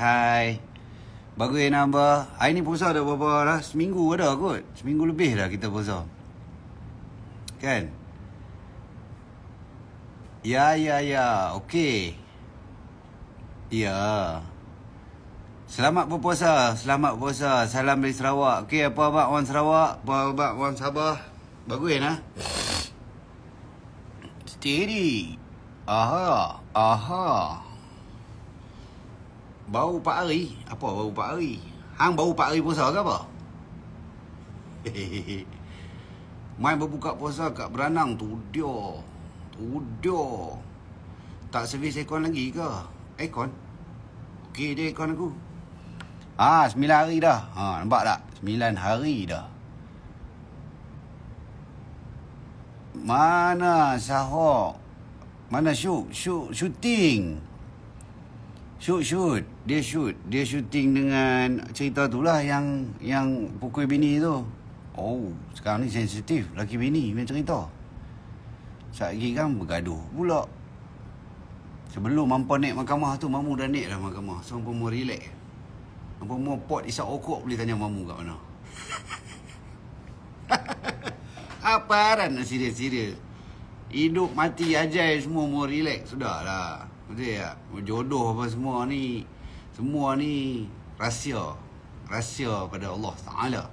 Hai. Bagus yang eh, nampak. Hari ni puasa dah berapa dah? Seminggu ada kot. Seminggu lebih dah kita posa, Kan? Ya, ya, ya. okay. Ya. Selamat berpuasa. Selamat berpuasa. Salam dari Sarawak. Okey, apa abang orang Sarawak? Apa abang orang Sabah? Bagus yang eh, lah. Steady. Aha. Aha. Baru 4 hari Apa baru 4 hari Hang baru 4 hari puasa ke apa Main berbuka puasa kat beranang Tudur Tudur Tak servis aircon lagi ke Aircon Okey dia aircon aku Haa 9 hari dah Haa nampak tak 9 hari dah Mana sahok Mana shoot shoot shooting Shoot, shoot dia shoot dia shooting dengan cerita tu lah yang yang pukul bini tu oh sekarang ni sensitif laki bini main cerita saat lagi kan bergaduh pula sebelum mampu naik mahkamah tu mampu dah naik lah mahkamah so mampu mu relax mampu mu pot isap okok boleh tanya mampu kat mana apa aran nak serius-serius hidup mati ajai semua mu relax lah. betul tak jodoh apa semua ni semua ni rahsia. Rahsia pada Allah Taala.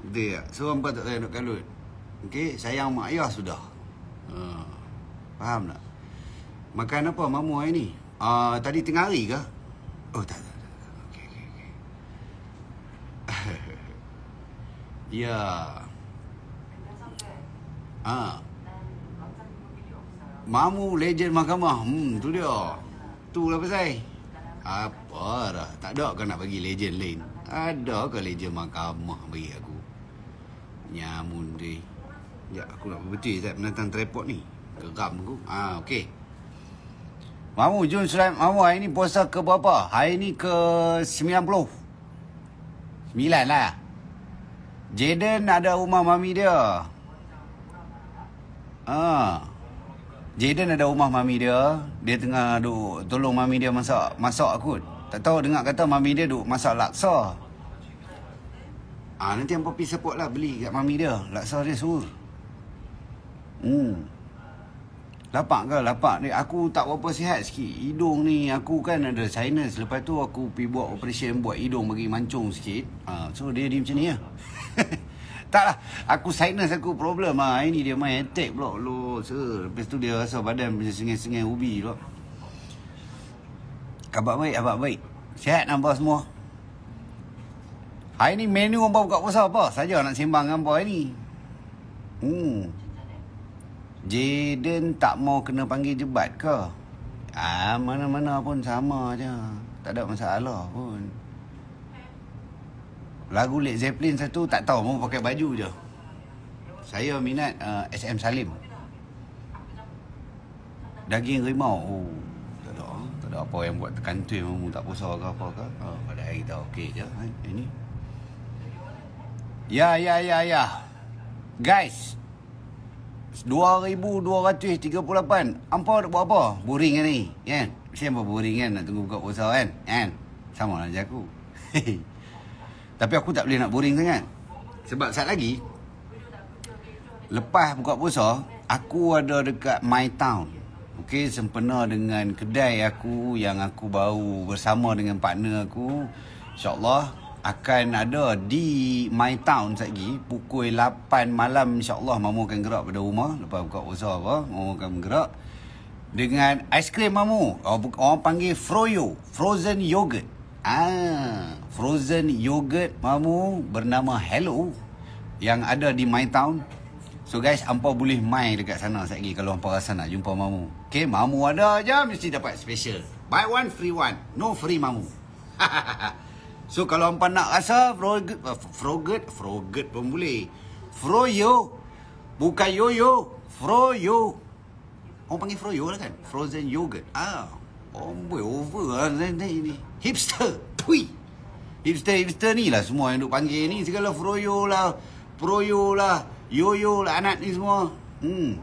Betul tak? Seorang pun tak tahu nak kalut. Okey, sayang mak ayah sudah. Uh, faham tak? Makan apa mamu hari ni? Uh, tadi tengah hari ke? Oh, tak tak. tak. Okey, okey, okey. ya. Ah. Uh. Mamu legend mahkamah. Hmm, tu dia. Tu lah pasal. Apa dah? Tak ada kau nak bagi legend lain? Ada ke legend mahkamah bagi aku? Nyamun dia. Sekejap, aku nak berbetul Zat menantang tripod ni. Geram aku. Ah, okey. Mamu, Jun Sulaiman. Mamu, hari ni puasa ke berapa? Hari ni ke 90. 9 lah. Jaden ada rumah mami dia. Ah. Jaden ada rumah mami dia. Dia tengah duk tolong mami dia masak. Masak aku. Tak tahu dengar kata mami dia duk masak laksa. Ah ha, nanti hangpa pi support lah beli kat mami dia. Laksa dia suruh. Hmm. Lapak ke? Lapak ni. Aku tak berapa sihat sikit. Hidung ni aku kan ada sinus. Lepas tu aku pi buat operation buat hidung bagi mancung sikit. Ah ha, so dia dia macam ni lah. Ya? Tak lah Aku sinus aku problem lah Hari ni dia main attack pula so, Lepas tu dia rasa badan macam sengih-sengih ubi pula Khabar baik, khabar baik Sihat nampak semua Hari ni menu nampak buka puasa apa Saja nak sembang dengan nampak hari ni Hmm Jaden tak mau kena panggil jebat ke? Ah, mana-mana pun sama je. Tak ada masalah pun lagu Led Zeppelin satu tak tahu mau pakai baju je. Saya minat uh, SM Salim. Daging rimau. Oh, tak ada. Tak ada apa yang buat tekan tu tak pusah ke apa ke. Ha, uh, pada hari dah okey je. Ha, ini. Ya, ya, ya, ya. Guys. 2238. Ampa nak buat apa? Boring kan ni. Kan? Yeah. Siapa boring kan nak tunggu buka puasa kan? Kan? Sama lah macam aku. Tapi aku tak boleh nak boring sangat Sebab saat lagi Lepas buka puasa Aku ada dekat My Town Okey, sempena dengan kedai aku Yang aku baru bersama dengan partner aku Allah akan ada di My Town sekejap lagi Pukul 8 malam insyaAllah Mamu akan gerak pada rumah Lepas buka puasa apa Mamu akan gerak Dengan aiskrim Mamu Orang panggil Froyo Frozen Yogurt Ah, frozen yogurt mamu bernama Hello yang ada di My Town. So guys, hangpa boleh mai dekat sana sekejap lagi kalau hangpa rasa nak jumpa mamu. Okay, mamu ada aja mesti dapat special. Buy one free one. No free mamu. so kalau hangpa nak rasa frozen uh, frozen frozen pun boleh. Froyo bukan yoyo, froyo. Orang panggil froyo lah kan? Frozen yogurt. Ah. Bombay oh, over lah ni, ni, ni. Hipster Pui Hipster-hipster ni lah semua yang duk panggil ni Segala froyo lah Proyo lah Yoyo lah anak ni semua Hmm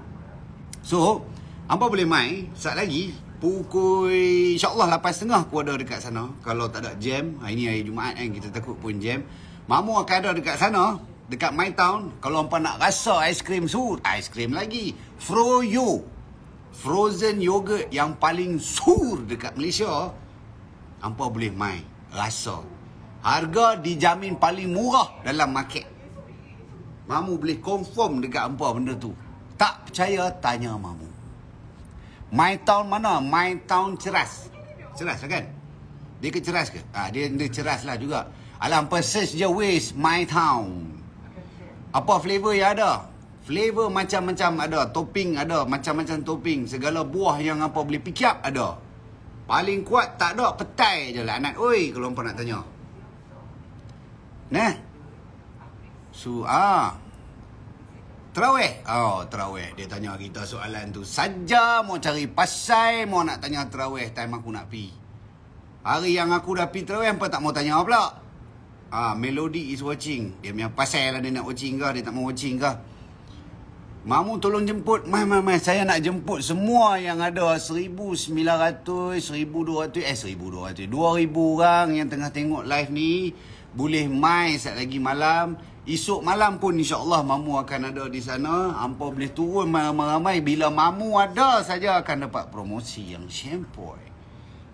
So Hampa boleh mai Sekejap lagi Pukul InsyaAllah 8.30 aku ada dekat sana Kalau tak ada jam Hari ni hari Jumaat kan Kita takut pun jam Mamu akan ada dekat sana Dekat My Town Kalau hampa nak rasa aiskrim suhu Aiskrim lagi Froyo Froyo frozen yogurt yang paling sur dekat Malaysia, hampa boleh main rasa. Harga dijamin paling murah dalam market. Mamu boleh confirm dekat hampa benda tu. Tak percaya tanya mamu. My town mana? My town ceras. Ceras lah kan? Dia ke ceras ke? Ah ha, dia dia ceras lah juga. Alam pesis je waste my town. Apa flavor yang ada? Flavor macam-macam ada, topping ada, macam-macam topping, segala buah yang apa boleh pikap ada. Paling kuat tak ada petai je lah anak. Oi, kalau hangpa nak tanya. Nah. Su so, ah. Terawih. Oh, terawih. Dia tanya kita soalan tu. Saja mau cari pasai, mau nak tanya terawih time aku nak pi. Hari yang aku dah pi terawih, hangpa tak mau tanya pula. Ah, Melody is watching. Dia punya pasai lah dia nak watching ke, dia tak mau watching ke? Mamu tolong jemput. Mai, mai, mai. Saya nak jemput semua yang ada 1,900, 1,200, eh 1,200. 2,000 orang yang tengah tengok live ni. Boleh mai sekejap lagi malam. Esok malam pun insyaAllah Mamu akan ada di sana. Ampa boleh turun ramai-ramai. Bila Mamu ada saja akan dapat promosi yang shampoo.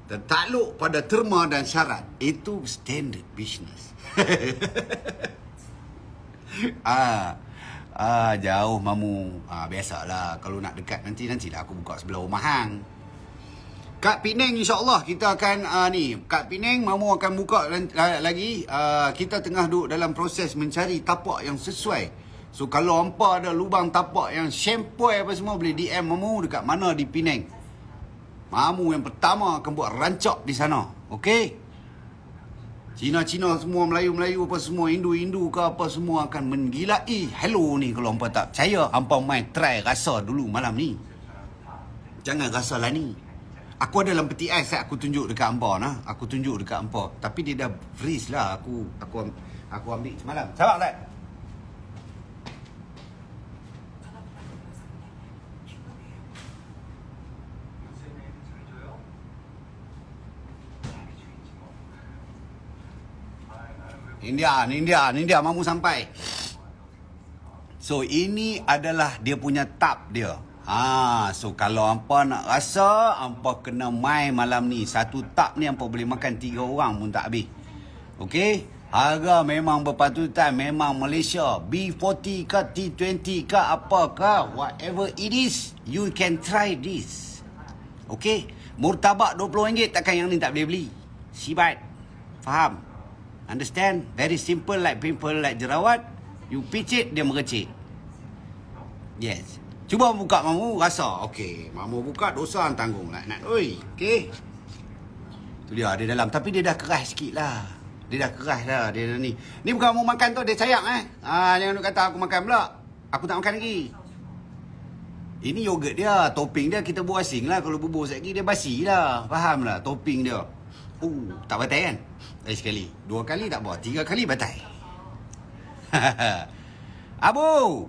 Dan takluk pada terma dan syarat. Itu standard business. ah. Ah jauh mamu. Ah biasalah kalau nak dekat nanti nanti lah. aku buka sebelah rumah hang. Kat Penang insya-Allah kita akan uh, ni, kat Penang mamu akan buka lagi. Uh, kita tengah duduk dalam proses mencari tapak yang sesuai. So kalau hangpa ada lubang tapak yang sempoi apa semua boleh DM mamu dekat mana di Penang. Mamu yang pertama akan buat rancak di sana. Okey? Cina-Cina semua, Melayu-Melayu apa semua, Hindu-Hindu ke apa semua akan menggilai hello ni kalau hampa tak percaya. Hampa mai try rasa dulu malam ni. Jangan rasa lah ni. Aku ada dalam peti ais aku tunjuk dekat hampa nah. Aku tunjuk dekat hampa. Tapi dia dah freeze lah aku aku aku ambil semalam. Sabar tak? Like. India, India, India mampu sampai. So ini adalah dia punya tap dia. Ha, so kalau hangpa nak rasa hangpa kena mai malam ni. Satu tap ni hangpa boleh makan tiga orang pun tak habis. Okey? Harga memang berpatutan, memang Malaysia. B40 ke T20 ke apakah, whatever it is, you can try this. Okey? Murtabak RM20 takkan yang ni tak boleh beli. Sibat. Faham? Understand? Very simple like pimple like jerawat. You pinch it, dia mengecik. Yes. Cuba buka mamu, rasa. Okay. Mamu buka, dosa yang tanggung. Nak, lah. nak. Oi. Okay. Tu dia, dia dalam. Tapi dia dah keras sikit lah. Dia dah keras lah. Dia dah ni. Ni bukan mamu makan tu, dia sayang eh. Ah, jangan kata aku makan pula. Aku tak makan lagi. Ini yogurt dia. Topping dia kita buat asing lah. Kalau bubur sekejap, dia basi lah. Faham lah. Topping dia. Uh, tak batai kan? Lagi sekali. Dua kali tak buat. Tiga kali batai. Abu!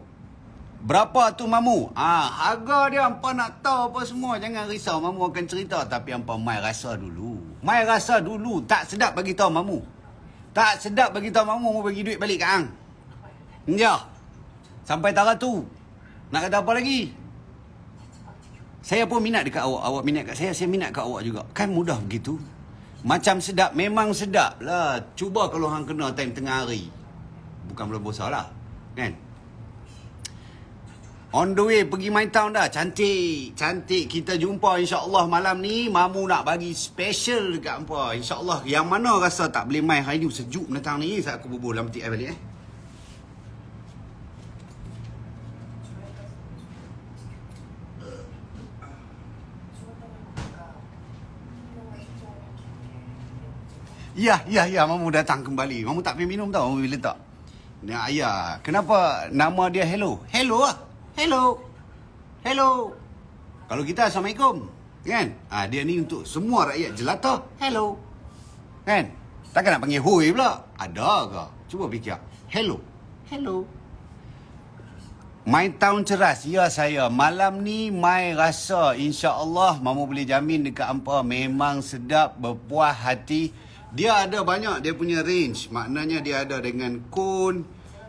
Berapa tu mamu? Ah, ha, harga dia hangpa nak tahu apa semua. Jangan risau mamu akan cerita tapi hangpa mai rasa dulu. Mai rasa dulu tak sedap bagi tahu mamu. Tak sedap bagi tahu mamu mau bagi duit balik ke hang. Ya. Sampai tara tu. Nak kata apa lagi? Saya pun minat dekat awak. Awak minat kat saya, saya minat kat awak juga. Kan mudah begitu. Macam sedap Memang sedap lah Cuba kalau hang kena Time tengah hari Bukan belum bosa lah Kan On the way pergi main town dah. Cantik. Cantik. Kita jumpa insya Allah malam ni. Mamu nak bagi special dekat insya Allah Yang mana rasa tak boleh main hari ni. Sejuk menetang ni. Saya aku bubur dalam tiap balik eh. Ya, ya, ya, Mamu datang kembali. Mamu tak pergi minum tau, Mamu boleh letak. Nak ayah, kenapa nama dia Hello? Hello lah. Hello. Hello. Kalau kita Assalamualaikum. Kan? Ha, dia ni untuk semua rakyat jelata. Hello. Kan? Takkan nak panggil hoi pula? Ada ke? Cuba fikir. Hello. Hello. My town ceras. Ya saya. Malam ni my rasa insya Allah Mamu boleh jamin dekat Ampa. Memang sedap berpuas hati dia ada banyak dia punya range maknanya dia ada dengan cone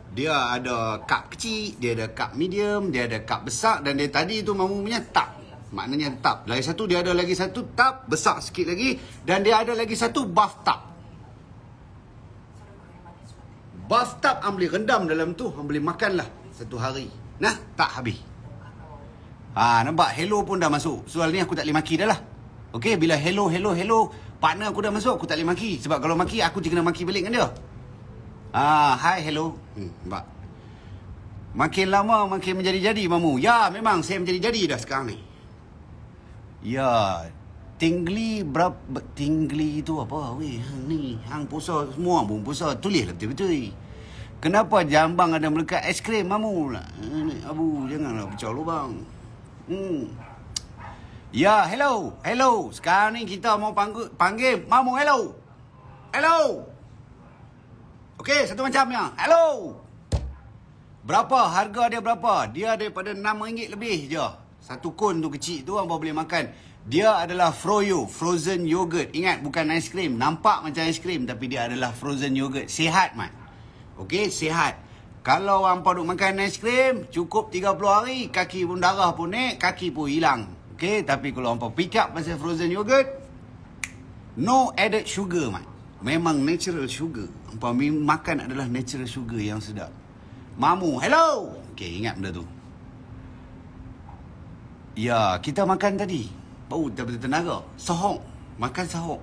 dia ada cup kecil dia ada cup medium dia ada cup besar dan dia tadi tu mamu punya tak maknanya tap lagi satu dia ada lagi satu tap besar sikit lagi dan dia ada lagi satu buff bathtub bathtub am boleh rendam dalam tu am boleh makan lah satu hari nah tak habis Ah ha, nampak hello pun dah masuk soal ni aku tak boleh maki dah lah Okay bila hello, hello, hello. Partner aku dah masuk, aku tak boleh maki. Sebab kalau maki, aku je kena maki balik dengan dia. Ah, hi, hello. Hmm, nampak. Makin lama, makin menjadi-jadi, Mamu. Ya, memang saya menjadi-jadi dah sekarang ni. Ya, tingli berapa... Tingli tu apa? Weh, hang ni, hang puasa, semua pun puasa. Tulislah betul-betul. Kenapa jambang ada melekat aiskrim, Mamu? lah. Abu, janganlah pecah lubang. Hmm. Ya, hello. Hello. Sekarang ni kita mau panggil, panggil mamu hello. Hello. Okey, satu macam ya. Hello. Berapa harga dia berapa? Dia daripada RM6 lebih je. Satu kon tu kecil tu hangpa boleh makan. Dia adalah Froyo, frozen yogurt. Ingat bukan aiskrim. Nampak macam aiskrim tapi dia adalah frozen yogurt. Sehat, Mat. Okey, sehat. Kalau hangpa duk makan aiskrim, cukup 30 hari kaki pun darah pun naik, kaki pun hilang. Okay, tapi kalau hampa pick up pasal frozen yogurt, no added sugar, Mat. Memang natural sugar. Hampa makan adalah natural sugar yang sedap. Mamu, hello! Okay, ingat benda tu. Ya, kita makan tadi. Bau daripada tenaga. Sahok. Makan sahok.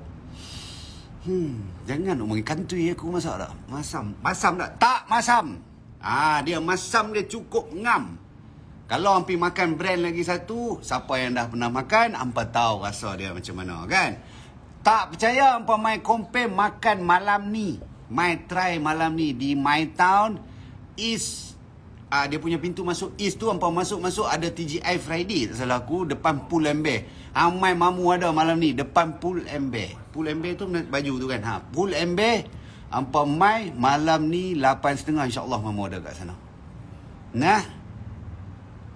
Hmm, jangan umum kantui aku masak tak? Masam. Masam tak? Tak masam. Ah, dia masam dia cukup ngam. Kalau hampir makan brand lagi satu, siapa yang dah pernah makan, hampa tahu rasa dia macam mana, kan? Tak percaya hampa main compare makan malam ni. My try malam ni di My Town is uh, dia punya pintu masuk east tu hampa masuk-masuk ada TGI Friday tak salah aku depan pool and bear. Amai ah, mamu ada malam ni depan pool and bear. Pool and bear tu baju tu kan. Ha, pool and bear hampa mai malam ni 8.30 insya-Allah mamu ada kat sana. Nah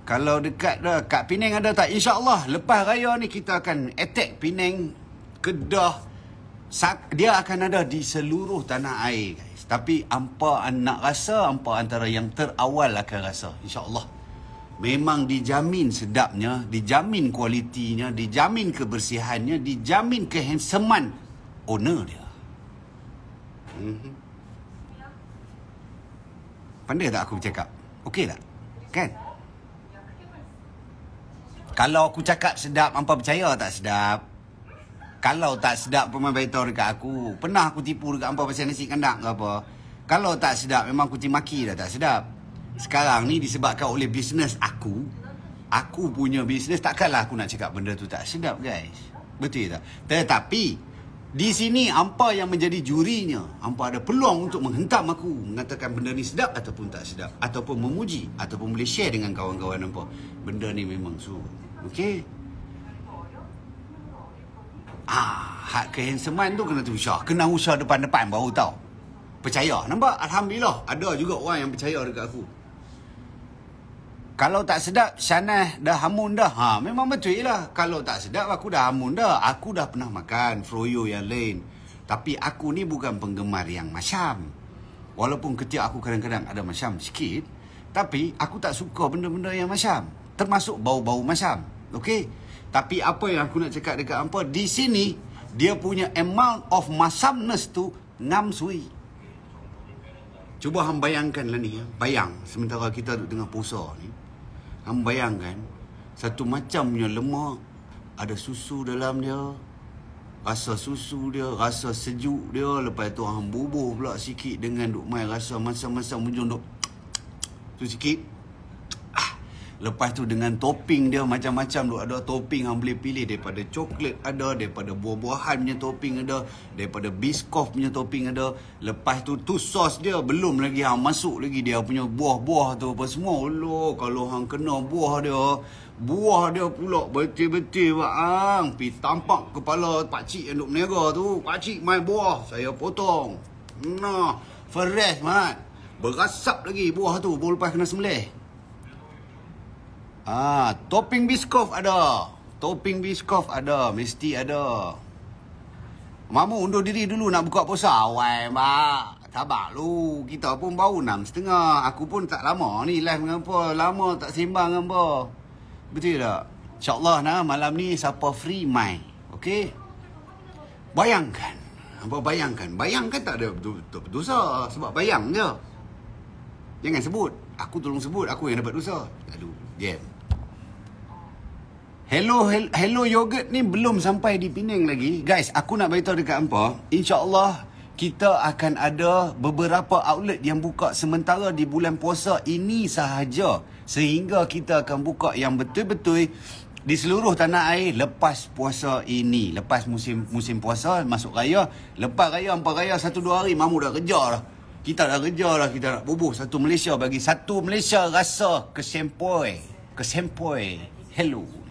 kalau dekat dah eh, kat Penang ada tak insyaallah lepas raya ni kita akan attack Penang Kedah dia akan ada di seluruh tanah air guys tapi ampa nak rasa ampa antara yang terawal akan rasa insyaallah memang dijamin sedapnya dijamin kualitinya dijamin kebersihannya dijamin kehandsoman owner dia mm-hmm. pandai tak aku bercakap okey tak kan kalau aku cakap sedap, hampa percaya tak sedap? Kalau tak sedap, pun memang beritahu dekat aku. Pernah aku tipu dekat hampa pasal nasi kandak ke apa? Kalau tak sedap, memang aku timaki dah tak sedap. Sekarang ni disebabkan oleh bisnes aku. Aku punya bisnes, takkanlah aku nak cakap benda tu tak sedap guys. Betul tak? Tetapi, di sini hampa yang menjadi jurinya. Hampa ada peluang untuk menghentam aku. Mengatakan benda ni sedap ataupun tak sedap. Ataupun memuji. Ataupun boleh share dengan kawan-kawan hampa. Benda ni memang suruh. Okey? Ah, hak kehandsaman tu kena usah. Kena usah depan-depan baru tahu. Percaya, nampak? Alhamdulillah, ada juga orang yang percaya dekat aku. Kalau tak sedap, Shanah dah hamun dah. Ha, memang betul lah. Kalau tak sedap, aku dah hamun dah. Aku dah pernah makan froyo yang lain. Tapi aku ni bukan penggemar yang masam. Walaupun ketiak aku kadang-kadang ada masam sikit. Tapi aku tak suka benda-benda yang masam termasuk bau-bau masam. Okey. Tapi apa yang aku nak cakap dekat hangpa di sini dia punya amount of masamness tu ngam sui. Cuba hang bayangkanlah ni, ya. bayang sementara kita duduk tengah puasa ni. Hang bayangkan satu macam punya lemak ada susu dalam dia. Rasa susu dia, rasa sejuk dia. Lepas tu hang bubuh pula sikit dengan duk main rasa masam-masam hujung duk. Tu sikit. Lepas tu dengan topping dia macam-macam tu. Ada topping yang boleh pilih daripada coklat ada, daripada buah-buahan punya topping ada, daripada biskof punya topping ada. Lepas tu tu sos dia belum lagi hang masuk lagi dia punya buah-buah tu apa semua. Allah kalau hang kena buah dia, buah dia pula betul-betul bang. Pi tampak kepala pak cik yang duk berniaga tu. Pak cik main buah, saya potong. Nah, fresh mat. Berasap lagi buah tu, buah lepas kena semelih. Ah, topping biskof ada. Topping biskof ada, mesti ada. Mamu undur diri dulu nak buka puasa. Awai, mak. Sabar lu. Kita pun baru enam setengah. Aku pun tak lama ni live dengan apa. Lama tak sembang dengan apa. Betul tak? InsyaAllah nah, malam ni siapa free mind. Okay? Bayangkan. Apa bayangkan? Bayangkan tak ada dosa. Sebab bayang je. Jangan sebut. Aku tolong sebut. Aku yang dapat dosa. Lalu, jam. Hello, hello Hello Yogurt ni belum sampai di Penang lagi. Guys, aku nak beritahu dekat hangpa, insya-Allah kita akan ada beberapa outlet yang buka sementara di bulan puasa ini sahaja sehingga kita akan buka yang betul-betul di seluruh tanah air lepas puasa ini lepas musim musim puasa masuk raya lepas raya hampa raya satu dua hari mamu dah kerja lah kita dah kerja lah kita nak bubuh satu Malaysia bagi satu Malaysia rasa kesempoi kesempoi hello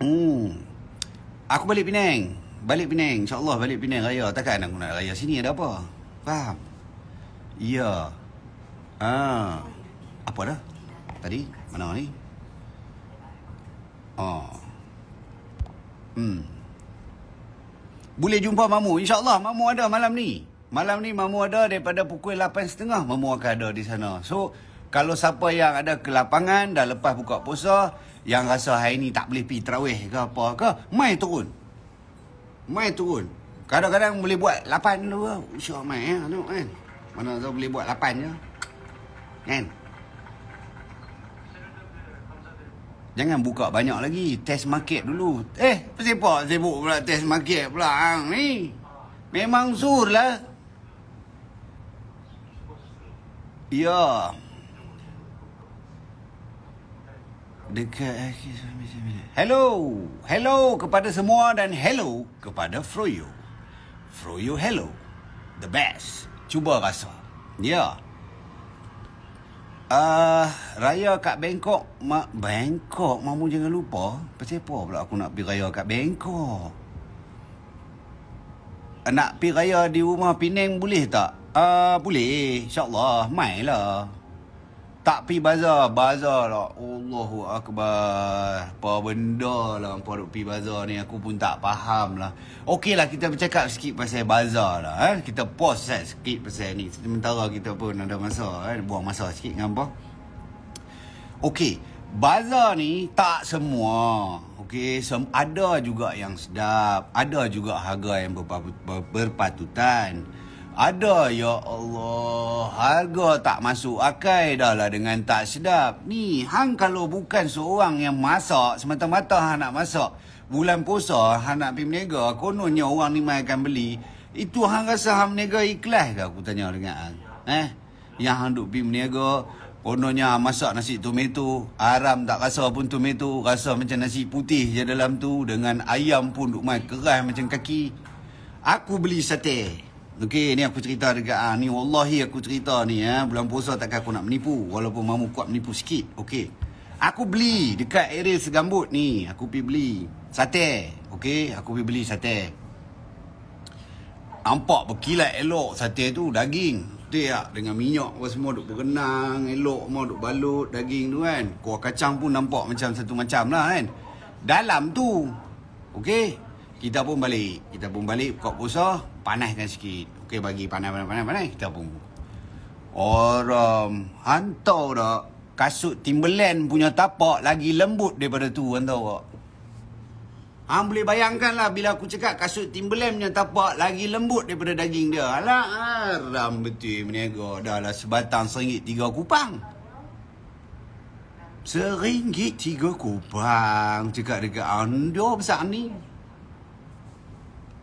Hmm. Aku balik Pinang, Balik Pinang. InsyaAllah balik Pinang. raya. Takkan aku nak raya sini ada apa? Faham? Ya. Ah, Apa dah? Tadi? Mana ni? Oh. Hmm. Boleh jumpa Mamu. InsyaAllah Mamu ada malam ni. Malam ni Mamu ada daripada pukul 8.30. Mamu akan ada di sana. So, kalau siapa yang ada ke lapangan dah lepas buka posa, yang rasa hari ni tak boleh pergi terawih ke apa ke, mai turun. Mai turun. Kadang-kadang boleh buat lapan dulu ke. Usah mai ya, eh, tu kan. Mana tahu boleh buat 8 je. Kan? Jangan buka banyak lagi. Test market dulu. Eh, siapa sibuk pula test market pula hang ni? Memang sur lah. Ya. Yeah. Dekat eh, Hello Hello kepada semua dan hello kepada Froyo Froyo hello The best Cuba rasa Ya yeah. uh, Raya kat Bangkok Ma Bangkok Mamu jangan lupa Pasal apa pula aku nak pergi raya kat Bangkok Nak pergi raya di rumah Penang boleh tak? Uh, boleh InsyaAllah lah. Tak pi bazar Bazar lah Allahu Akbar Apa benda lah Apa nak pergi bazar ni Aku pun tak faham lah Okay lah kita bercakap sikit pasal bazar lah eh? Kita pause set sikit pasal ni Sementara kita pun ada masa eh? Buang masa sikit dengan apa Okay, Bazar ni tak semua Okey sem- Ada juga yang sedap Ada juga harga yang berpatutan ada ya Allah Harga tak masuk akal dah lah dengan tak sedap Ni hang kalau bukan seorang yang masak Semata-mata hang nak masak Bulan puasa hang nak pergi meniaga Kononnya orang ni mai akan beli Itu hang rasa hang meniaga ikhlas ke aku tanya dengan hang Eh Yang hang duk pergi meniaga Kononnya masak nasi tomato Aram tak rasa pun tomato Rasa macam nasi putih je dalam tu Dengan ayam pun duk main keras macam kaki Aku beli sate Okey, ni aku cerita dekat ah ni wallahi aku cerita ni ya. Eh. Bulan puasa takkan aku nak menipu walaupun mamu kuat menipu sikit. Okey. Aku beli dekat area segambut ni. Aku pi beli sate. Okey, aku pi beli sate. Nampak berkilat elok sate tu daging. Tiak dengan minyak apa semua duk berenang, elok semua duk balut daging tu kan. Kuah kacang pun nampak macam satu macam lah kan. Dalam tu. Okey, kita pun balik kita pun balik kok puasa panaskan sikit okey bagi panas panas panas panas kita pun orang hantar dah kasut Timberland punya tapak lagi lembut daripada tu hantar kok Han boleh bayangkan lah bila aku cakap kasut Timberland punya tapak lagi lembut daripada daging dia. Alah, haram betul meniaga. Dah lah sebatang seringgit tiga kupang. Seringgit tiga kupang cakap dekat anda besar ni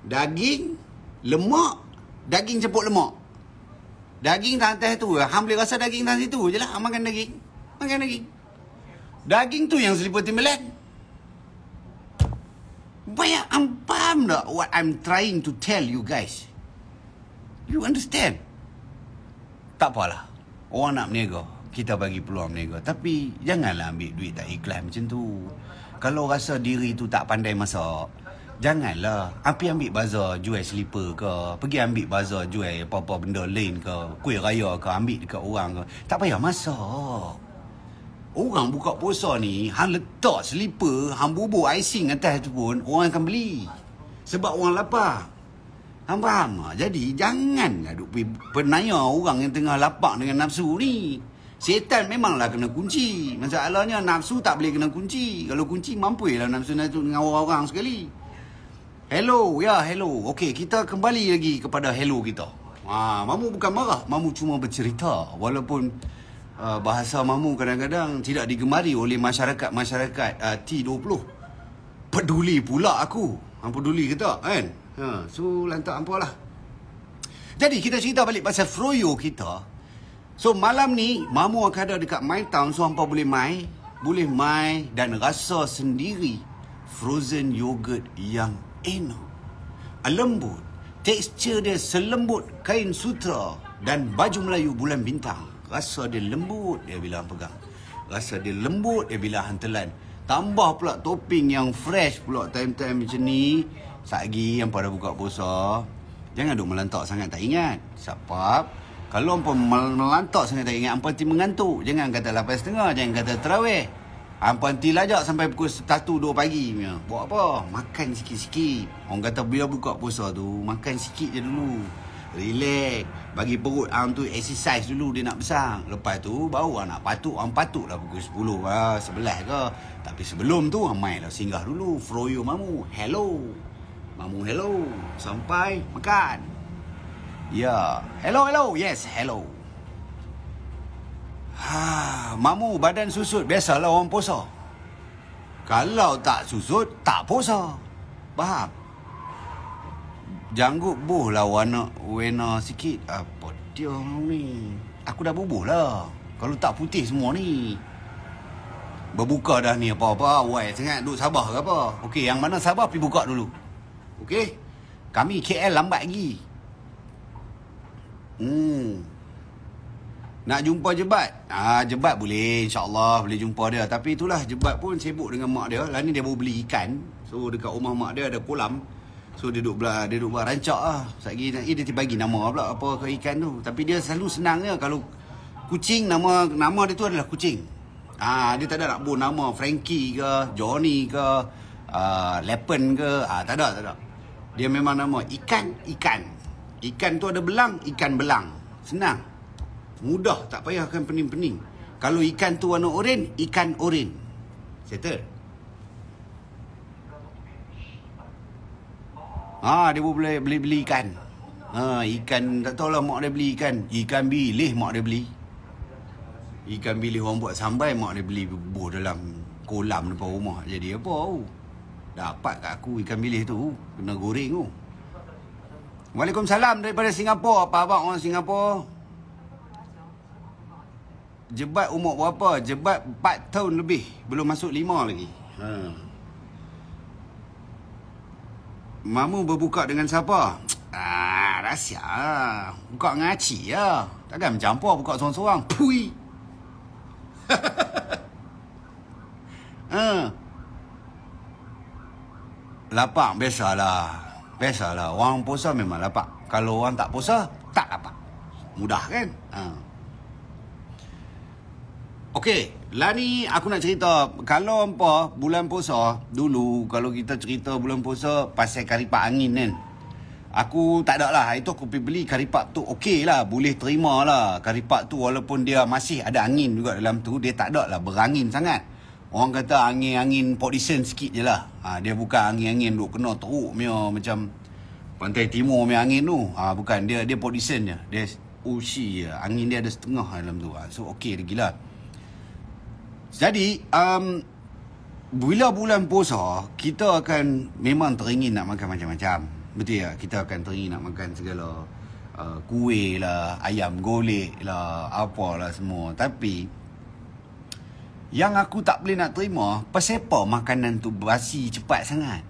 daging lemak daging ceput lemak daging tahan atas tu hang boleh rasa daging tahan situ je lah hang makan daging makan daging daging tu yang selipa timbalan banyak hang faham tak what I'm trying to tell you guys you understand tak apalah orang nak meniaga kita bagi peluang meniaga tapi janganlah ambil duit tak ikhlas macam tu kalau rasa diri tu tak pandai masak Janganlah. Api ambil bazar jual slipper ke. Pergi ambil bazar jual apa-apa benda lain ke. Kuih raya ke. Ambil dekat orang ke. Tak payah masak. Orang buka puasa ni. Han letak slipper. Han bubur icing atas tu pun. Orang akan beli. Sebab orang lapar. Han faham Jadi jangan, lah duk penaya orang yang tengah lapar dengan nafsu ni. Setan memanglah kena kunci. Masalahnya nafsu tak boleh kena kunci. Kalau kunci mampu lah nafsu-nafsu dengan orang-orang sekali. Hello, ya yeah, hello. Okey, kita kembali lagi kepada hello kita. Ha, mamu bukan marah, mamu cuma bercerita walaupun uh, bahasa mamu kadang-kadang tidak digemari oleh masyarakat-masyarakat uh, T20. Peduli pula aku. Hang peduli ke tak, kan? Ha, so lantak ampalah. Jadi kita cerita balik pasal Froyo kita. So malam ni mamu akan ada dekat My Town so hangpa boleh mai, boleh mai dan rasa sendiri frozen yogurt yang enak. Lembut. Tekstur dia selembut kain sutra dan baju Melayu bulan bintang. Rasa dia lembut dia bila pegang. Rasa dia lembut dia bila hantelan. Tambah pula topping yang fresh pula time-time macam ni. Sagi yang pada buka puasa. Jangan duk melantak sangat tak ingat. Sebab kalau hampa melantak sangat tak ingat, hampa mesti mengantuk. Jangan kata lapan setengah, jangan kata terawih. Ampun Aunty lajak sampai pukul 1 2 pagi punya. Buat apa? Makan sikit-sikit. Orang kata biar buka puasa tu, makan sikit je dulu. Relax. Bagi perut Aunty tu exercise dulu dia nak besar. Lepas tu baru anak patut, Aunty lah pukul 10 ha, 11 ke. Tapi sebelum tu Aunty mainlah singgah dulu. Froyo mamu. Hello. Mamu hello. Sampai makan. Ya. Yeah. Hello hello. Yes, hello. Ha, mamu badan susut biasalah orang puasa. Kalau tak susut, tak puasa. Faham? jangguk buh lah warna wena sikit. Apa dia ni? Aku dah bubuh lah. Kalau tak putih semua ni. Berbuka dah ni apa-apa. Wai sangat duk sabar ke apa. Okey, yang mana sabar Pi buka dulu. Okey? Kami KL lambat lagi. Hmm. Nak jumpa jebat? Ah ha, jebat boleh insyaallah boleh jumpa dia. Tapi itulah jebat pun sibuk dengan mak dia. lain ni dia baru beli ikan. So dekat rumah mak dia ada kolam. So dia duduk belah, dia duduk buat rancak lah. Satgi, eh dia tiba bagi nama pula apa ke ikan tu. Tapi dia selalu senangnya kalau kucing nama nama dia tu adalah kucing. Ah ha, dia tak ada nak bon nama Frankie ke, Johnny ke, uh, Lepen ke. ha, tak ada, tak ada. Dia memang nama ikan, ikan. Ikan tu ada belang, ikan belang. Senang. Mudah tak payahkan pening-pening. Kalau ikan tu warna oren, ikan oren. Settle. Ah, dia pun boleh beli beli ikan. Ha, ah, ikan tak tahu lah mak dia beli ikan. Ikan bilih mak dia beli. Ikan bilih orang buat sambal mak dia beli bubuh dalam kolam depan rumah. Jadi apa tu? Dapat kat aku ikan bilih tu. Kena goreng tu. Waalaikumsalam daripada Singapura. Apa abang orang Singapura? Jebat umur berapa? Jebat 4 tahun lebih. Belum masuk 5 lagi. Ha. Mamu berbuka dengan siapa? Ah, rahsia. Buka dengan Aci ya. Takkan mencampur buka seorang-seorang. Pui. ha. Lapak biasalah. Biasalah. Orang puasa memang lapak. Kalau orang tak puasa, tak lapak. Mudah kan? Ha. Okey, lah ni aku nak cerita Kalau apa bulan puasa Dulu kalau kita cerita bulan puasa Pasal karipap angin kan Aku tak ada lah Itu aku pergi beli karipap tu okey lah Boleh terima lah Karipap tu walaupun dia masih ada angin juga dalam tu Dia tak ada lah berangin sangat Orang kata angin-angin podisen sikit je lah ha, Dia bukan angin-angin duk kena teruk mia, Macam pantai timur punya angin tu ha, Bukan dia dia podisen je Dia Oh shi, angin dia ada setengah dalam tu ha, So okey lagi lah gila. Jadi um, Bila bulan puasa Kita akan memang teringin nak makan macam-macam Betul ya? Kita akan teringin nak makan segala uh, Kuih lah Ayam golek lah apa lah semua Tapi Yang aku tak boleh nak terima Pasal makanan tu basi cepat sangat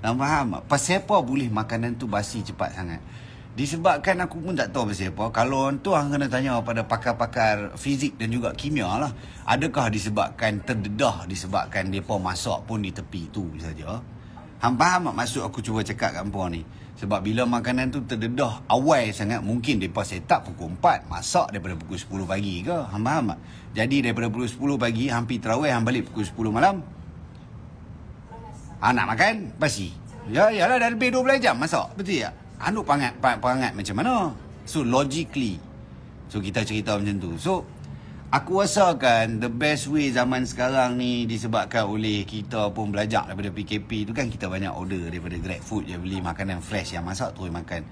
Nak faham? Pasal apa boleh makanan tu basi cepat sangat Disebabkan aku pun tak tahu pasal apa Kalau tuan kena tanya pada pakar-pakar fizik dan juga kimia lah Adakah disebabkan terdedah disebabkan mereka masak pun di tepi tu saja Hang faham tak maksud aku cuba cakap kat puan ni Sebab bila makanan tu terdedah awal sangat Mungkin mereka set up pukul 4 Masak daripada pukul 10 pagi ke Hang faham tak? Jadi daripada pukul 10 pagi hampir terawih Hang balik pukul 10 malam Hang ah, nak makan? Pasti Ya, ya lah dah lebih 12 jam masak Betul tak? Ya? anduk perangat, perangat, perangat macam mana. So logically. So kita cerita macam tu. So aku rasakan the best way zaman sekarang ni disebabkan oleh kita pun belajar daripada PKP tu kan kita banyak order daripada grab food je beli makanan fresh yang masak tu yang makan.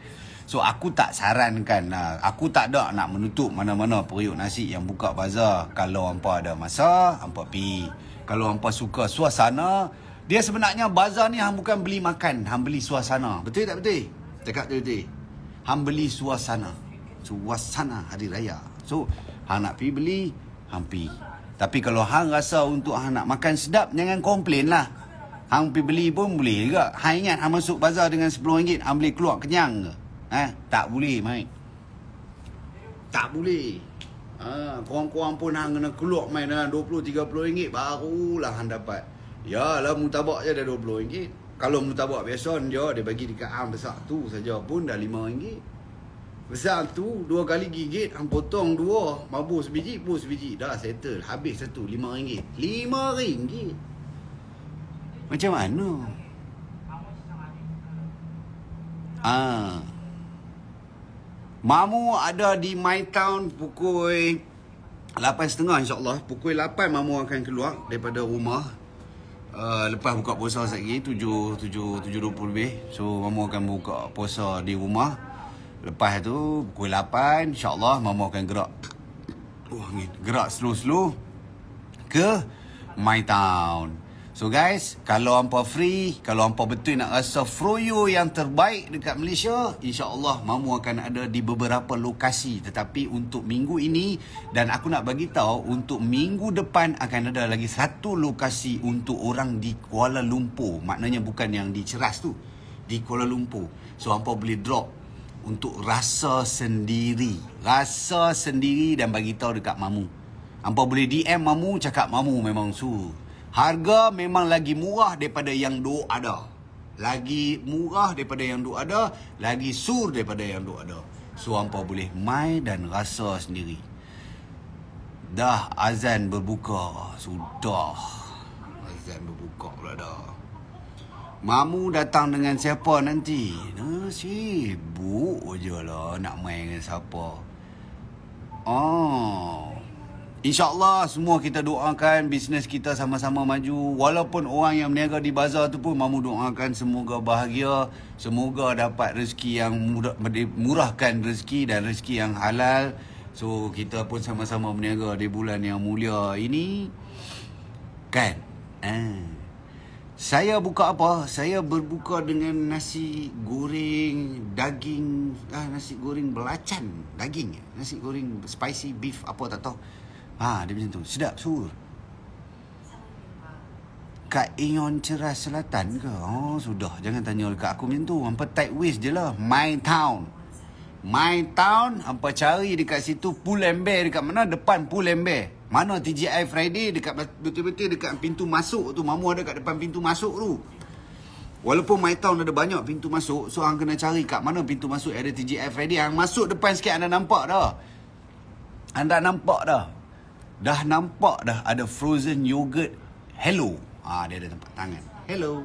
So aku tak sarankan ah, Aku tak ada nak menutup mana-mana periuk nasi yang buka bazar. Kalau hampa ada masa, hampa pi. Kalau hampa suka suasana, dia sebenarnya bazar ni hang bukan beli makan, hang beli suasana. Betul tak betul? Cakap dia tadi Han beli suasana Suasana hari raya So Han nak pergi beli Han pergi Tapi kalau Han rasa untuk Han nak makan sedap Jangan komplain lah Han pergi beli pun boleh juga Han ingat Han masuk bazar dengan RM10 Han boleh keluar kenyang ke? Eh, tak boleh main Tak boleh ha, Korang-korang pun Han kena keluar main RM20-30 Barulah Han dapat Ya lah mutabak je dah RM20 kalau mutabak biasa dia dia bagi dekat am besar tu saja pun dah RM5. Besar tu dua kali gigit am potong dua mabus biji pus biji dah settle habis satu RM5. RM5. Macam mana? Ah. Mamu ada di My Town pukul 8.30 insyaAllah Pukul 8 Mamu akan keluar daripada rumah Uh, lepas buka puasa satgi 7 7 7.20 lebih. So mamu akan buka puasa di rumah. Lepas tu pukul 8 insya-Allah mamu akan gerak. Oh, Gerak slow-slow ke My Town. So guys, kalau hangpa free, kalau hangpa betul nak rasa froyo yang terbaik dekat Malaysia, insya-Allah mamu akan ada di beberapa lokasi. Tetapi untuk minggu ini dan aku nak bagi tahu untuk minggu depan akan ada lagi satu lokasi untuk orang di Kuala Lumpur. Maknanya bukan yang di Ceras tu. Di Kuala Lumpur. So hangpa boleh drop untuk rasa sendiri. Rasa sendiri dan bagi tahu dekat mamu. Hangpa boleh DM mamu cakap mamu memang suruh harga memang lagi murah daripada yang duk ada lagi murah daripada yang duk ada lagi sur daripada yang duk ada so hangpa boleh mai dan rasa sendiri dah azan berbuka sudah azan berbuka pula dah Mamu datang dengan siapa nanti? Nah, sibuk je lah nak main dengan siapa. Oh. InsyaAllah semua kita doakan bisnes kita sama-sama maju. Walaupun orang yang berniaga di bazar tu pun mahu doakan semoga bahagia. Semoga dapat rezeki yang mudah, murahkan rezeki dan rezeki yang halal. So kita pun sama-sama berniaga di bulan yang mulia ini. Kan? Eh. Saya buka apa? Saya berbuka dengan nasi goreng daging. Ah, nasi goreng belacan. Daging. Nasi goreng spicy beef apa tak tahu. Ha, dia macam tu. Sedap suhu. Kat Aeon Ceras Selatan ke? Oh, sudah. Jangan tanya dekat aku macam tu. Hampa tight waist je lah. My town. My town. Hampa cari dekat situ. Pool and bear dekat mana? Depan pool and bear. Mana TGI Friday dekat betul-betul dekat pintu masuk tu. Mamu ada kat depan pintu masuk tu. Walaupun My Town ada banyak pintu masuk So hang kena cari kat mana pintu masuk Ada TGF ready Hang masuk depan sikit anda nampak dah Anda nampak dah dah nampak dah ada frozen yogurt hello ha, dia ada tempat tangan hello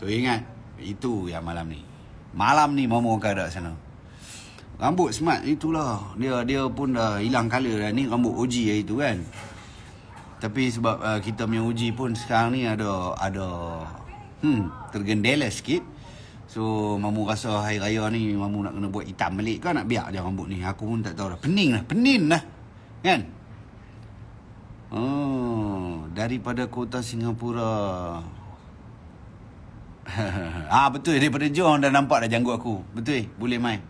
so ingat itu yang malam ni malam ni mama akan ada sana rambut smart itulah dia dia pun dah hilang color dah ni rambut OG yang lah itu kan tapi sebab uh, kita punya uji pun sekarang ni ada ada hmm tergendela sikit So mamu rasa hari raya ni mamu nak kena buat hitam balik kan nak biar dia rambut ni aku pun tak tahu dah pening lah pening lah kan Oh, daripada kota Singapura. ah betul daripada Johor dah nampak dah janggut aku. Betul eh? Boleh mai.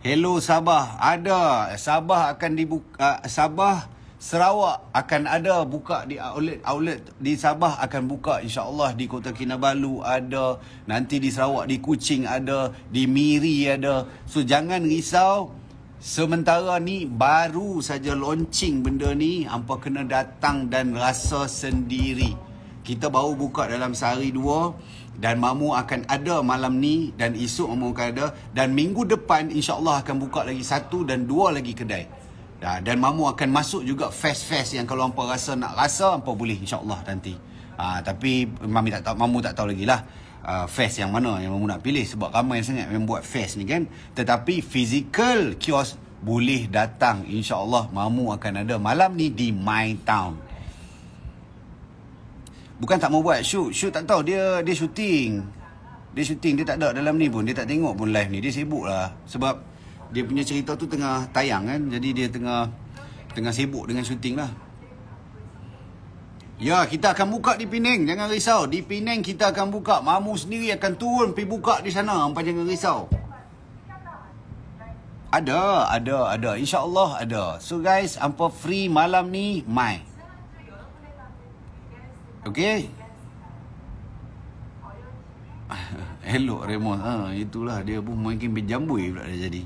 Hello Sabah. Ada Sabah akan dibuka ah, Sabah Sarawak akan ada buka di outlet outlet di Sabah akan buka insya-Allah di Kota Kinabalu ada nanti di Sarawak di Kuching ada di Miri ada so jangan risau Sementara ni baru saja launching benda ni Ampa kena datang dan rasa sendiri Kita baru buka dalam sehari dua Dan Mamu akan ada malam ni Dan esok Mamu akan ada Dan minggu depan insya Allah akan buka lagi satu dan dua lagi kedai Dan Mamu akan masuk juga fast-fast Yang kalau Ampa rasa nak rasa Ampa boleh insyaAllah nanti Ha, tapi mami tak tahu mamu tak tahu lagi lah uh, ah, fest yang mana yang kamu nak pilih sebab ramai sangat yang buat fest ni kan tetapi physical kiosk boleh datang insyaallah mamu akan ada malam ni di my town bukan tak mau buat shoot shoot tak tahu dia dia shooting dia shooting dia tak ada dalam ni pun dia tak tengok pun live ni dia sibuk lah sebab dia punya cerita tu tengah tayang kan jadi dia tengah tengah sibuk dengan shooting lah Ya, kita akan buka di Penang. Jangan risau. Di Penang kita akan buka. Mamu sendiri akan turun pergi buka di sana. Ampun jangan risau. Ada, ada, ada. InsyaAllah ada. So guys, ampa free malam ni, mai. Okay. Hello Remo. Ha, itulah dia pun mungkin berjambui pula dia jadi.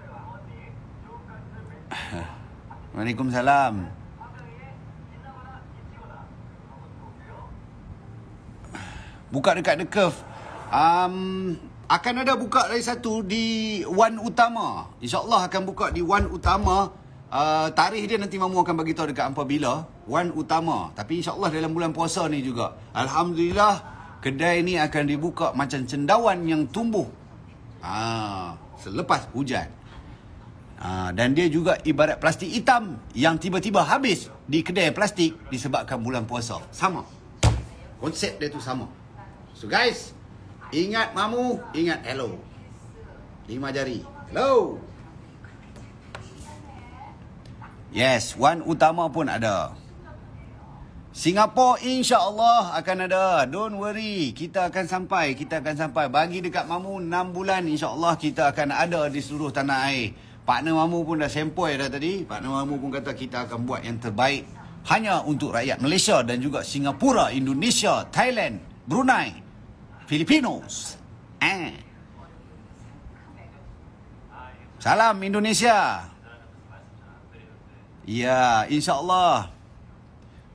Waalaikumsalam. Buka dekat The Curve um, Akan ada buka lagi satu Di One Utama InsyaAllah akan buka di One Utama uh, Tarikh dia nanti Mamu akan bagi tahu dekat Ampa Bila One Utama Tapi insyaAllah dalam bulan puasa ni juga Alhamdulillah Kedai ni akan dibuka macam cendawan yang tumbuh ah, Selepas hujan Uh, dan dia juga ibarat plastik hitam yang tiba-tiba habis di kedai plastik disebabkan bulan puasa. Sama. Konsep dia tu sama. So guys, ingat mamu, ingat hello. Lima jari. Hello. Yes, one Utama pun ada. Singapura insya Allah akan ada. Don't worry. Kita akan sampai. Kita akan sampai. Bagi dekat Mamu 6 bulan insya Allah kita akan ada di seluruh tanah air. Partner Mamu pun dah sempoi dah tadi. Partner Mamu pun kata kita akan buat yang terbaik. Hanya untuk rakyat Malaysia dan juga Singapura, Indonesia, Thailand. Brunei, Filipinos, and Salam Indonesia. Ya, Allah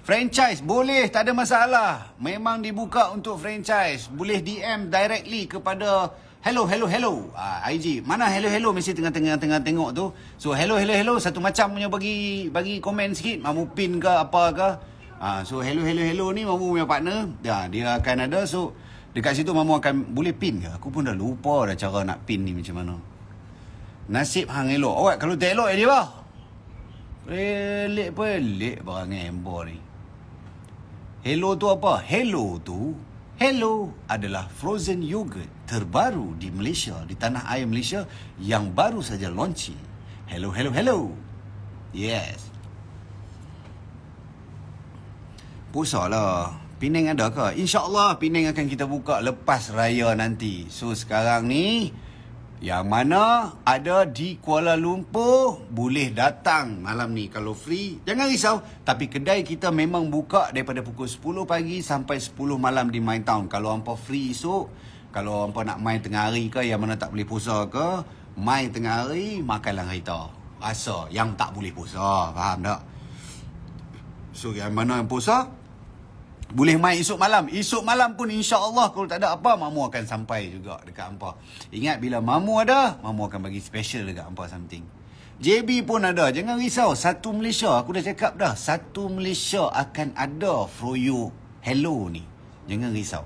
Franchise boleh, tak ada masalah. Memang dibuka untuk franchise. Boleh DM directly kepada Hello, hello, hello. Uh, ah, IG. Mana hello, hello mesti tengah-tengah tengah tengok tu. So, hello, hello, hello. Satu macam punya bagi bagi komen sikit. Mampu pin ke apa ke. Ha, so hello hello hello ni mamu punya partner. Ya, dia akan ada so dekat situ mamu akan boleh pin ke? Aku pun dah lupa dah cara nak pin ni macam mana. Nasib hang elok. Awak kalau tak elok dia bah. Pelik pelik barang embo ni. Hello tu apa? Hello tu Hello adalah frozen yogurt terbaru di Malaysia, di tanah air Malaysia yang baru saja launching. Hello, hello, hello. Yes. pusatlah. Penang ada ke? InsyaAllah Penang akan kita buka lepas raya nanti. So sekarang ni, yang mana ada di Kuala Lumpur, boleh datang malam ni kalau free. Jangan risau, tapi kedai kita memang buka daripada pukul 10 pagi sampai 10 malam di Main Town. Kalau hampa free esok, kalau hampa nak main tengah hari ke, yang mana tak boleh puasa ke, main tengah hari, makanlah kereta. Rasa yang tak boleh puasa, faham tak? So yang mana yang puasa, boleh main esok malam. Esok malam pun insya-Allah kalau tak ada apa mamu akan sampai juga dekat hangpa. Ingat bila mamu ada, mamu akan bagi special dekat hangpa something. JB pun ada. Jangan risau. Satu Malaysia aku dah cakap dah. Satu Malaysia akan ada for you. Hello ni. Jangan risau.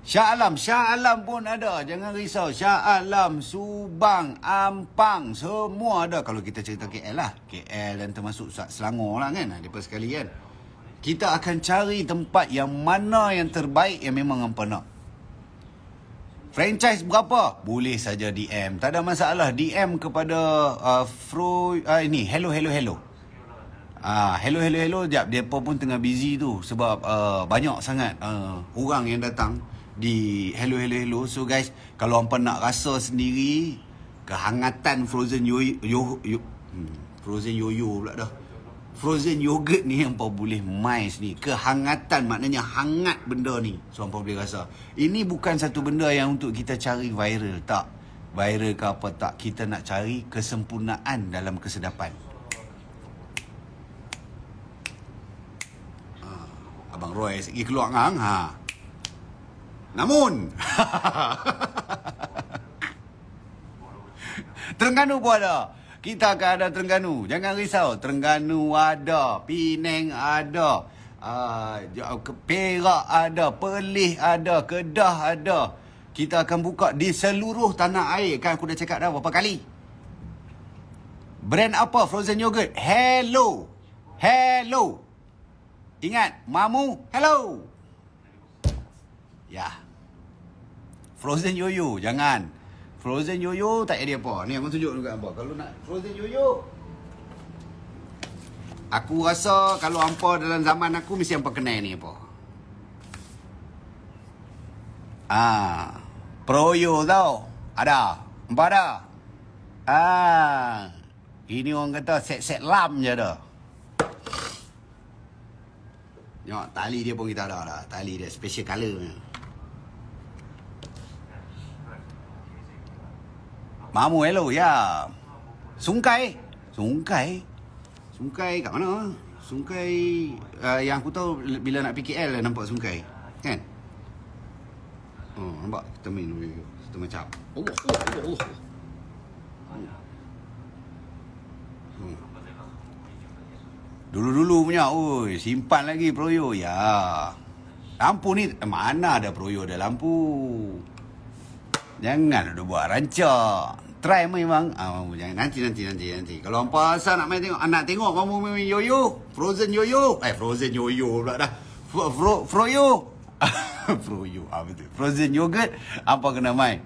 Shah Alam, Shah Alam pun ada. Jangan risau. Shah Alam, Subang, Ampang, semua ada kalau kita cerita KL lah. KL dan termasuk Selangor lah kan. Depa sekali kan kita akan cari tempat yang mana yang terbaik yang memang hangpa nak. Franchise berapa? Boleh saja DM. Tak ada masalah DM kepada uh, Fro uh, ini hello hello hello. Ah uh, hello hello hello jap dia pun tengah busy tu sebab uh, banyak sangat uh, orang yang datang di hello hello hello. So guys, kalau hangpa nak rasa sendiri kehangatan frozen yo yo, yo, yo hmm, frozen yo yo pula dah frozen yogurt ni yang kau boleh mais ni kehangatan maknanya hangat benda ni so kau boleh rasa ini bukan satu benda yang untuk kita cari viral tak viral ke apa tak kita nak cari kesempurnaan dalam kesedapan ah, Abang Roy pergi keluar ngang ha. Namun Terengganu pun ada kita akan ada Terengganu. Jangan risau. Terengganu ada. Penang ada. Uh, Perak ada. Perlis ada. Kedah ada. Kita akan buka di seluruh tanah air. Kan aku dah cakap dah berapa kali. Brand apa frozen yogurt? Hello. Hello. Ingat, mamu, hello. Ya. Yeah. Frozen yoyo, jangan. Frozen yoyo tak ada apa. Ni aku tunjuk dulu kat hangpa. Kalau nak frozen yoyo. Aku rasa kalau hangpa dalam zaman aku mesti hangpa kenal ni apa. Ah. Proyo tau. Ada. empat ada. Ah. Ini orang kata set-set lam je dah. Tengok tali dia pun kita ada lah. Tali dia special colour. Ni. Mak mu elok ya. Sungkai. Sungkai. Sungkai kat mana? Sungkai uh, yang aku tahu bila nak PKL eh, nampak sungkai. Kan? Oh, nampak kita main dulu. Kita macam. Allah, oh, Allah, oh, Allah. Oh. oh, oh. Hmm. Dulu-dulu punya. Oi, simpan lagi proyo ya. Lampu ni mana ada proyo ada lampu. Lampu. Jangan, dia buat rancak. Try memang. Ah, mamu, jangan. Nanti, nanti, nanti, nanti. Kalau hampa asal nak main tengok. anak tengok mamu main yo-yo. Frozen yo-yo. Eh, frozen yo-yo pula dah. Fro, fro, fro-yo. fro-yo. Ah, betul. Frozen yogurt. Apa kena main?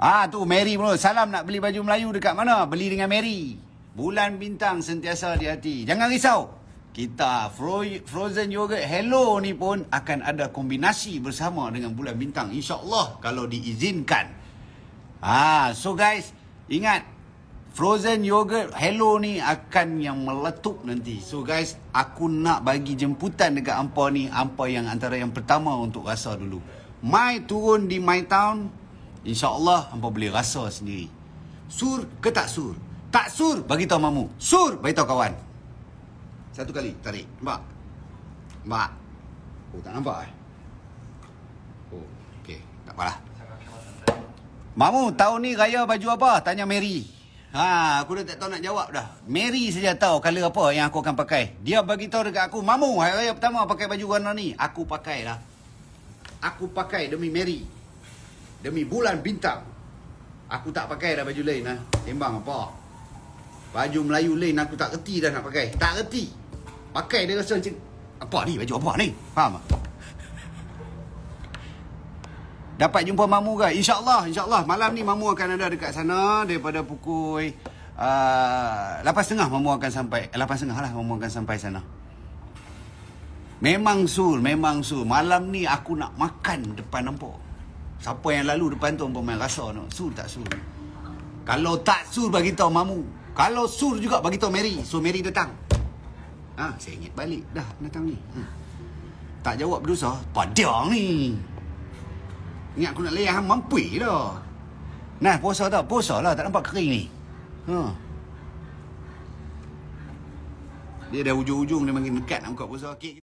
Ah tu Mary pun. Salam nak beli baju Melayu dekat mana? Beli dengan Mary. Bulan bintang sentiasa di hati. Jangan risau kita frozen yogurt hello ni pun akan ada kombinasi bersama dengan bulan bintang insyaallah kalau diizinkan ha so guys ingat frozen yogurt hello ni akan yang meletup nanti so guys aku nak bagi jemputan dekat hangpa ni hangpa yang antara yang pertama untuk rasa dulu mai turun di my town insyaallah hangpa boleh rasa sendiri sur ke tak sur tak sur bagi tahu mamu sur bagi tahu kawan satu kali tarik Nampak? Nampak? Oh tak nampak eh? Oh ok Tak apalah Mamu tahu ni raya baju apa? Tanya Mary Ha, aku dah tak tahu nak jawab dah. Mary saja tahu color apa yang aku akan pakai. Dia bagi tahu dekat aku, "Mamu, hari raya pertama pakai baju warna ni." Aku pakai lah. Aku pakai demi Mary. Demi bulan bintang. Aku tak pakai dah baju lain lah. Sembang apa? Baju Melayu lain aku tak reti dah nak pakai. Tak reti. Pakai dia rasa macam apa ni baju apa ni? Faham tak? Dapat jumpa mamu ke? Insya-Allah, insya-Allah malam ni mamu akan ada dekat sana daripada pukul uh, ah, 8.30 mamu akan sampai. 8.30 eh, lah mamu akan sampai sana. Memang sul, memang sul. Malam ni aku nak makan depan nampak. Siapa yang lalu depan tu pun main rasa tu. Sul tak sul? Kalau tak sul bagi tahu mamu. Kalau Sur juga bagi tahu Mary. So Mary datang. Ha, saya ingat balik dah datang ni. Ha. Tak jawab berdosa. Padang ni. Ingat aku nak layak ha, mampui dah. Nah, puasa tak? Puasa lah. Tak nampak kering ni. Ha. Dia dah ujung-ujung dia makin dekat nak buka puasa. Okay.